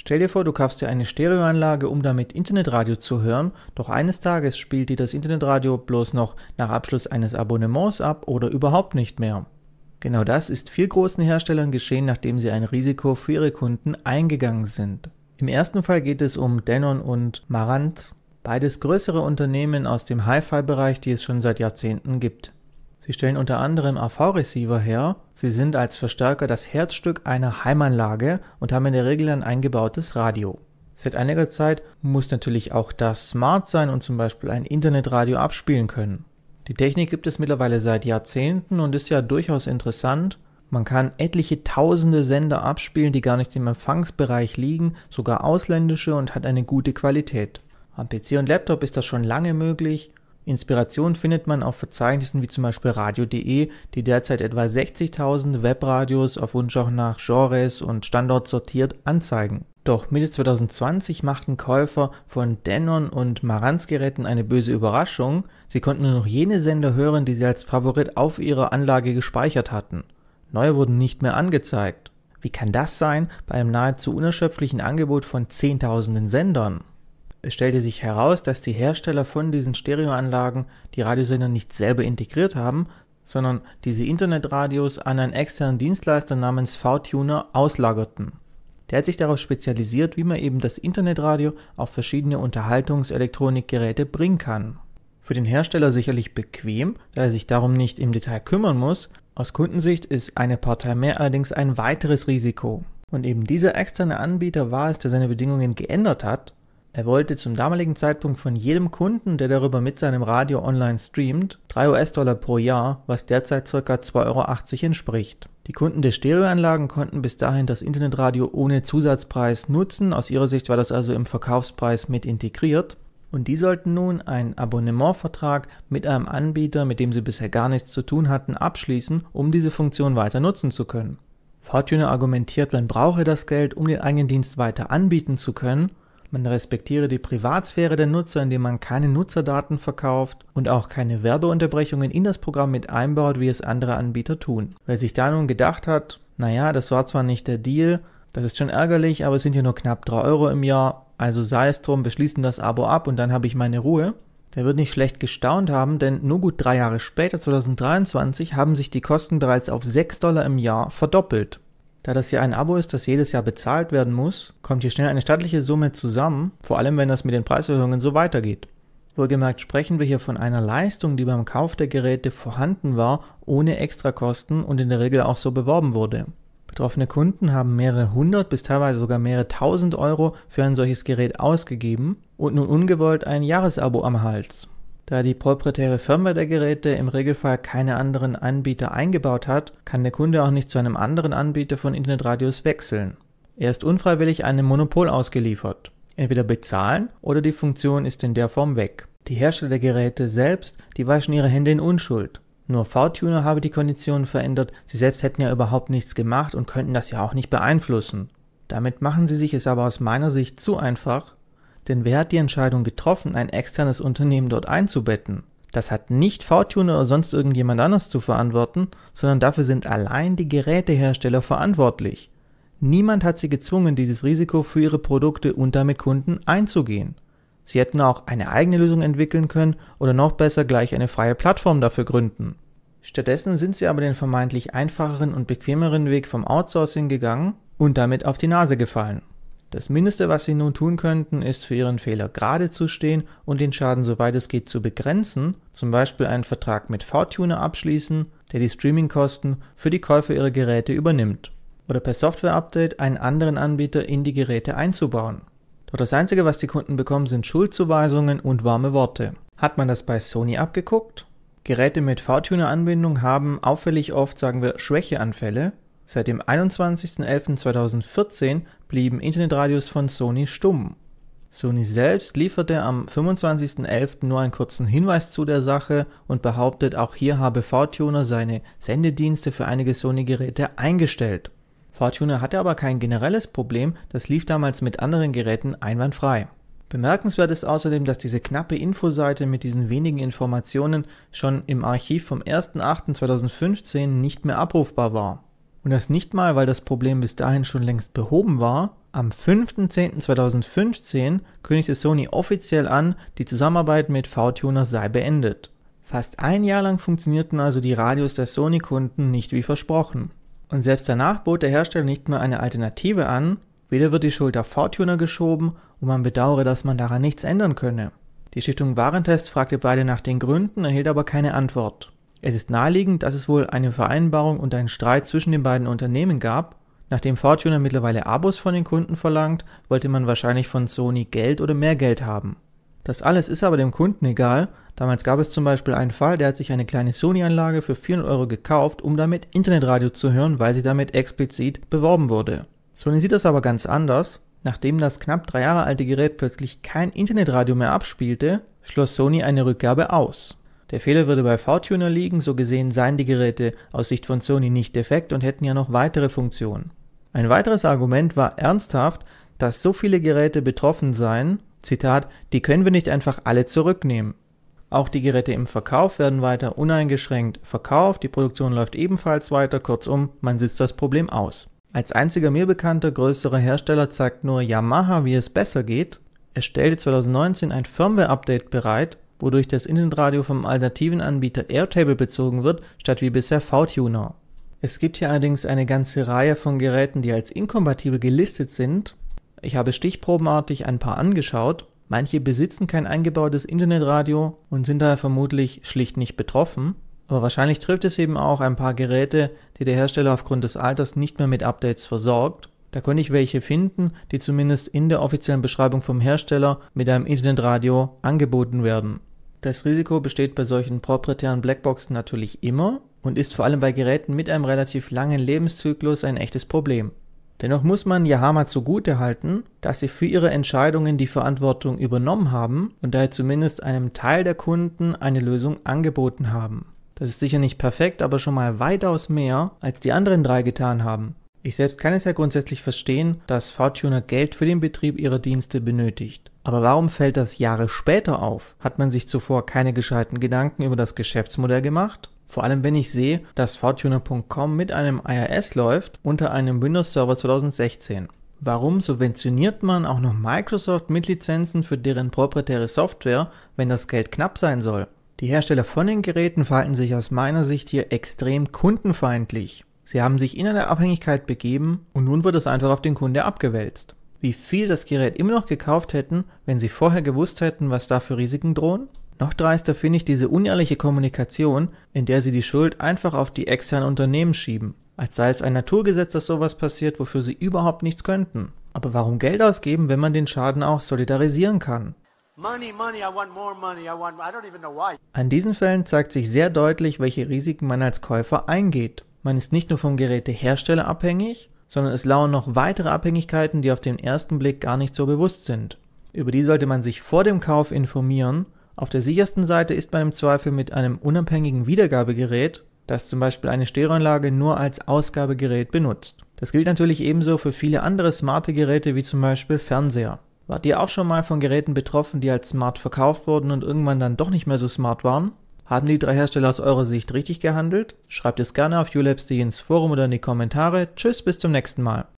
Stell dir vor, du kaufst dir eine Stereoanlage, um damit Internetradio zu hören, doch eines Tages spielt dir das Internetradio bloß noch nach Abschluss eines Abonnements ab oder überhaupt nicht mehr. Genau das ist vier großen Herstellern geschehen, nachdem sie ein Risiko für ihre Kunden eingegangen sind. Im ersten Fall geht es um Denon und Marantz, beides größere Unternehmen aus dem Hi-Fi-Bereich, die es schon seit Jahrzehnten gibt. Sie stellen unter anderem AV-Receiver her, sie sind als Verstärker das Herzstück einer Heimanlage und haben in der Regel ein eingebautes Radio. Seit einiger Zeit muss natürlich auch das smart sein und zum Beispiel ein Internetradio abspielen können. Die Technik gibt es mittlerweile seit Jahrzehnten und ist ja durchaus interessant. Man kann etliche tausende Sender abspielen, die gar nicht im Empfangsbereich liegen, sogar ausländische und hat eine gute Qualität. Am PC und Laptop ist das schon lange möglich Inspiration findet man auf Verzeichnissen wie zum Beispiel radio.de, die derzeit etwa 60.000 Webradios auf Wunsch auch nach Genres und Standort sortiert anzeigen. Doch Mitte 2020 machten Käufer von Denon und Maranz-Geräten eine böse Überraschung. Sie konnten nur noch jene Sender hören, die sie als Favorit auf ihrer Anlage gespeichert hatten. Neue wurden nicht mehr angezeigt. Wie kann das sein bei einem nahezu unerschöpflichen Angebot von Zehntausenden Sendern? es stellte sich heraus, dass die Hersteller von diesen Stereoanlagen die Radiosender nicht selber integriert haben, sondern diese Internetradios an einen externen Dienstleister namens VTuner auslagerten. Der hat sich darauf spezialisiert, wie man eben das Internetradio auf verschiedene Unterhaltungselektronikgeräte bringen kann. Für den Hersteller sicherlich bequem, da er sich darum nicht im Detail kümmern muss, aus Kundensicht ist eine Partei mehr allerdings ein weiteres Risiko. Und eben dieser externe Anbieter war es, der seine Bedingungen geändert hat er wollte zum damaligen Zeitpunkt von jedem Kunden, der darüber mit seinem Radio online streamt, 3 US-Dollar pro Jahr, was derzeit ca. 2,80 Euro entspricht. Die Kunden der Stereoanlagen konnten bis dahin das Internetradio ohne Zusatzpreis nutzen, aus ihrer Sicht war das also im Verkaufspreis mit integriert. Und die sollten nun einen Abonnementvertrag mit einem Anbieter, mit dem sie bisher gar nichts zu tun hatten, abschließen, um diese Funktion weiter nutzen zu können. Fortuner argumentiert, man brauche das Geld, um den eigenen Dienst weiter anbieten zu können man respektiere die Privatsphäre der Nutzer, indem man keine Nutzerdaten verkauft und auch keine Werbeunterbrechungen in das Programm mit einbaut, wie es andere Anbieter tun. Wer sich da nun gedacht hat, naja, das war zwar nicht der Deal, das ist schon ärgerlich, aber es sind ja nur knapp 3 Euro im Jahr, also sei es drum, wir schließen das Abo ab und dann habe ich meine Ruhe. Der wird nicht schlecht gestaunt haben, denn nur gut drei Jahre später, 2023, haben sich die Kosten bereits auf 6 Dollar im Jahr verdoppelt. Da das hier ein Abo ist, das jedes Jahr bezahlt werden muss, kommt hier schnell eine stattliche Summe zusammen, vor allem wenn das mit den Preiserhöhungen so weitergeht. Wohlgemerkt sprechen wir hier von einer Leistung, die beim Kauf der Geräte vorhanden war, ohne Extrakosten und in der Regel auch so beworben wurde. Betroffene Kunden haben mehrere hundert bis teilweise sogar mehrere tausend Euro für ein solches Gerät ausgegeben und nun ungewollt ein Jahresabo am Hals. Da die proprietäre Firmware der Geräte im Regelfall keine anderen Anbieter eingebaut hat, kann der Kunde auch nicht zu einem anderen Anbieter von Internetradios wechseln. Er ist unfreiwillig einem Monopol ausgeliefert. Entweder bezahlen oder die Funktion ist in der Form weg. Die Hersteller der Geräte selbst, die waschen ihre Hände in Unschuld. Nur VTuner habe die Konditionen verändert, sie selbst hätten ja überhaupt nichts gemacht und könnten das ja auch nicht beeinflussen. Damit machen sie sich es aber aus meiner Sicht zu einfach, denn wer hat die Entscheidung getroffen, ein externes Unternehmen dort einzubetten? Das hat nicht VTuner oder sonst irgendjemand anders zu verantworten, sondern dafür sind allein die Gerätehersteller verantwortlich. Niemand hat sie gezwungen, dieses Risiko für ihre Produkte und damit Kunden einzugehen. Sie hätten auch eine eigene Lösung entwickeln können oder noch besser gleich eine freie Plattform dafür gründen. Stattdessen sind sie aber den vermeintlich einfacheren und bequemeren Weg vom Outsourcing gegangen und damit auf die Nase gefallen. Das Mindeste, was Sie nun tun könnten, ist für Ihren Fehler gerade zu stehen und den Schaden soweit es geht zu begrenzen, zum Beispiel einen Vertrag mit VTuner abschließen, der die Streamingkosten für die Käufer Ihrer Geräte übernimmt, oder per Software-Update einen anderen Anbieter in die Geräte einzubauen. Doch das Einzige, was die Kunden bekommen, sind Schuldzuweisungen und warme Worte. Hat man das bei Sony abgeguckt? Geräte mit VTuner-Anbindung haben auffällig oft, sagen wir, Schwächeanfälle, Seit dem 21.11.2014 blieben Internetradios von Sony stumm. Sony selbst lieferte am 25.11. nur einen kurzen Hinweis zu der Sache und behauptet, auch hier habe Fortuner seine Sendedienste für einige Sony-Geräte eingestellt. Fortuner hatte aber kein generelles Problem, das lief damals mit anderen Geräten einwandfrei. Bemerkenswert ist außerdem, dass diese knappe Infoseite mit diesen wenigen Informationen schon im Archiv vom 1.8.2015 nicht mehr abrufbar war. Und das nicht mal, weil das Problem bis dahin schon längst behoben war. Am 5.10.2015 kündigte Sony offiziell an, die Zusammenarbeit mit VTuner sei beendet. Fast ein Jahr lang funktionierten also die Radios der Sony-Kunden nicht wie versprochen. Und selbst danach bot der Hersteller nicht mehr eine Alternative an, weder wird die Schuld auf VTuner geschoben und man bedauere, dass man daran nichts ändern könne. Die Stiftung Warentest fragte beide nach den Gründen, erhielt aber keine Antwort. Es ist naheliegend, dass es wohl eine Vereinbarung und einen Streit zwischen den beiden Unternehmen gab. Nachdem Fortuner mittlerweile Abos von den Kunden verlangt, wollte man wahrscheinlich von Sony Geld oder mehr Geld haben. Das alles ist aber dem Kunden egal. Damals gab es zum Beispiel einen Fall, der hat sich eine kleine Sony-Anlage für 400 Euro gekauft, um damit Internetradio zu hören, weil sie damit explizit beworben wurde. Sony sieht das aber ganz anders. Nachdem das knapp drei Jahre alte Gerät plötzlich kein Internetradio mehr abspielte, schloss Sony eine Rückgabe aus. Der Fehler würde bei VTuner liegen, so gesehen seien die Geräte aus Sicht von Sony nicht defekt und hätten ja noch weitere Funktionen. Ein weiteres Argument war ernsthaft, dass so viele Geräte betroffen seien, Zitat, die können wir nicht einfach alle zurücknehmen. Auch die Geräte im Verkauf werden weiter uneingeschränkt verkauft, die Produktion läuft ebenfalls weiter, kurzum, man sitzt das Problem aus. Als einziger mir bekannter größerer Hersteller zeigt nur Yamaha, wie es besser geht. Er stellte 2019 ein Firmware-Update bereit, wodurch das Internetradio vom alternativen Anbieter Airtable bezogen wird, statt wie bisher VTuner. Es gibt hier allerdings eine ganze Reihe von Geräten, die als inkompatibel gelistet sind. Ich habe stichprobenartig ein paar angeschaut. Manche besitzen kein eingebautes Internetradio und sind daher vermutlich schlicht nicht betroffen. Aber wahrscheinlich trifft es eben auch ein paar Geräte, die der Hersteller aufgrund des Alters nicht mehr mit Updates versorgt. Da konnte ich welche finden, die zumindest in der offiziellen Beschreibung vom Hersteller mit einem Internetradio angeboten werden. Das Risiko besteht bei solchen proprietären Blackboxen natürlich immer und ist vor allem bei Geräten mit einem relativ langen Lebenszyklus ein echtes Problem. Dennoch muss man Yahama zugute halten, dass sie für ihre Entscheidungen die Verantwortung übernommen haben und daher zumindest einem Teil der Kunden eine Lösung angeboten haben. Das ist sicher nicht perfekt, aber schon mal weitaus mehr, als die anderen drei getan haben. Ich selbst kann es ja grundsätzlich verstehen, dass VTuner Geld für den Betrieb ihrer Dienste benötigt. Aber warum fällt das Jahre später auf? Hat man sich zuvor keine gescheiten Gedanken über das Geschäftsmodell gemacht? Vor allem, wenn ich sehe, dass Fortuner.com mit einem IRS läuft unter einem Windows Server 2016. Warum subventioniert man auch noch Microsoft mit Lizenzen für deren proprietäre Software, wenn das Geld knapp sein soll? Die Hersteller von den Geräten verhalten sich aus meiner Sicht hier extrem kundenfeindlich. Sie haben sich in eine Abhängigkeit begeben und nun wird es einfach auf den Kunde abgewälzt wie viel das Gerät immer noch gekauft hätten, wenn sie vorher gewusst hätten, was da für Risiken drohen? Noch dreister finde ich diese unehrliche Kommunikation, in der sie die Schuld einfach auf die externen Unternehmen schieben, als sei es ein Naturgesetz, dass sowas passiert, wofür sie überhaupt nichts könnten. Aber warum Geld ausgeben, wenn man den Schaden auch solidarisieren kann? An diesen Fällen zeigt sich sehr deutlich, welche Risiken man als Käufer eingeht. Man ist nicht nur vom Gerätehersteller abhängig, sondern es lauern noch weitere Abhängigkeiten, die auf den ersten Blick gar nicht so bewusst sind. Über die sollte man sich vor dem Kauf informieren. Auf der sichersten Seite ist man im Zweifel mit einem unabhängigen Wiedergabegerät, das zum Beispiel eine Stereoanlage nur als Ausgabegerät benutzt. Das gilt natürlich ebenso für viele andere smarte Geräte wie zum Beispiel Fernseher. Wart ihr auch schon mal von Geräten betroffen, die als smart verkauft wurden und irgendwann dann doch nicht mehr so smart waren? Haben die drei Hersteller aus eurer Sicht richtig gehandelt? Schreibt es gerne auf ULabs.de ins Forum oder in die Kommentare. Tschüss, bis zum nächsten Mal.